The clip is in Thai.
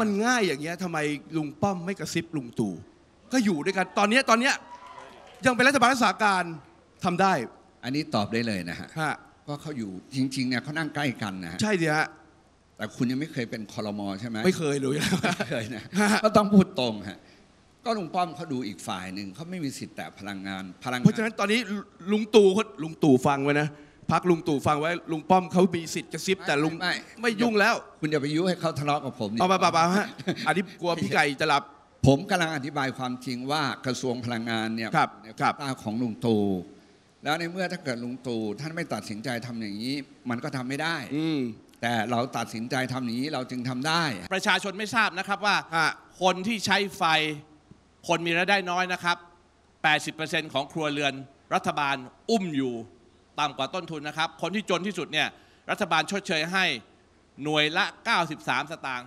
มันง่ายอย่างเงี้ยทำไมลุงป้อมไม่กระซิบลุงตู่ก็อยู่ด้วยกัน ตอนนี้ตอนเนี้ยยังเป็นรัฐบาลรักษาการทำได้ อันนี้ตอบได้เลยนะฮะฮะว่าเขาอยู่จริง ๆเนี่ยเขานั่งใกล้กันนะฮะใช่ดิฮะแต่คุณยังไม่เคยเป็นคอรมอใช่ไหมไม่เคยเลยนะไม่เคยนะฮะก็ต้องพูดตรงฮะก็ลุงป้อมเขาดูอีกฝ่ายหนึ่งเขาไม่มีสิทธิ์แตะพลังงานพลังงเพราะฉะนั้นตอนนี้ลุงตู่ลุงตู่ฟังไว้นะพักลุงตู่ฟังไว้ลุงป้อมเขามีสิทธิ์กระซิบแต่ลุงไม่ ไม่ยุ่งแล้วคุณอย่าไปยุให้เขาทะเลาะกับผมเอาไปเปล่าฮะอันนี้กลัวพี่ไก่จะหลับ ผมกำลังอธิบายความจริงว่ากระทรวงพลังงานเนี่ยรใบตาของลุงตู่แล้วในเมื่อถ้าเกิดลุงตู่ท่านไม่ตัดสินใจทำอย่างนี้ มันก็ทำไม่ได้ อืแต่เราตัดสินใจทำอย่างนี้เราจึงทำได้ ประชาชนไม่ทราบนะครับว่าคนที่ใช้ไฟ คนมีรายได้น้อยนะครับ 80%ของครัวเรือนรัฐบาลอุ้มอยู่ต่ำกว่าต้นทุนนะครับ คนที่จนที่สุดเนี่ย รัฐบาลชดเชยให้หน่วยละ 93 สตางค์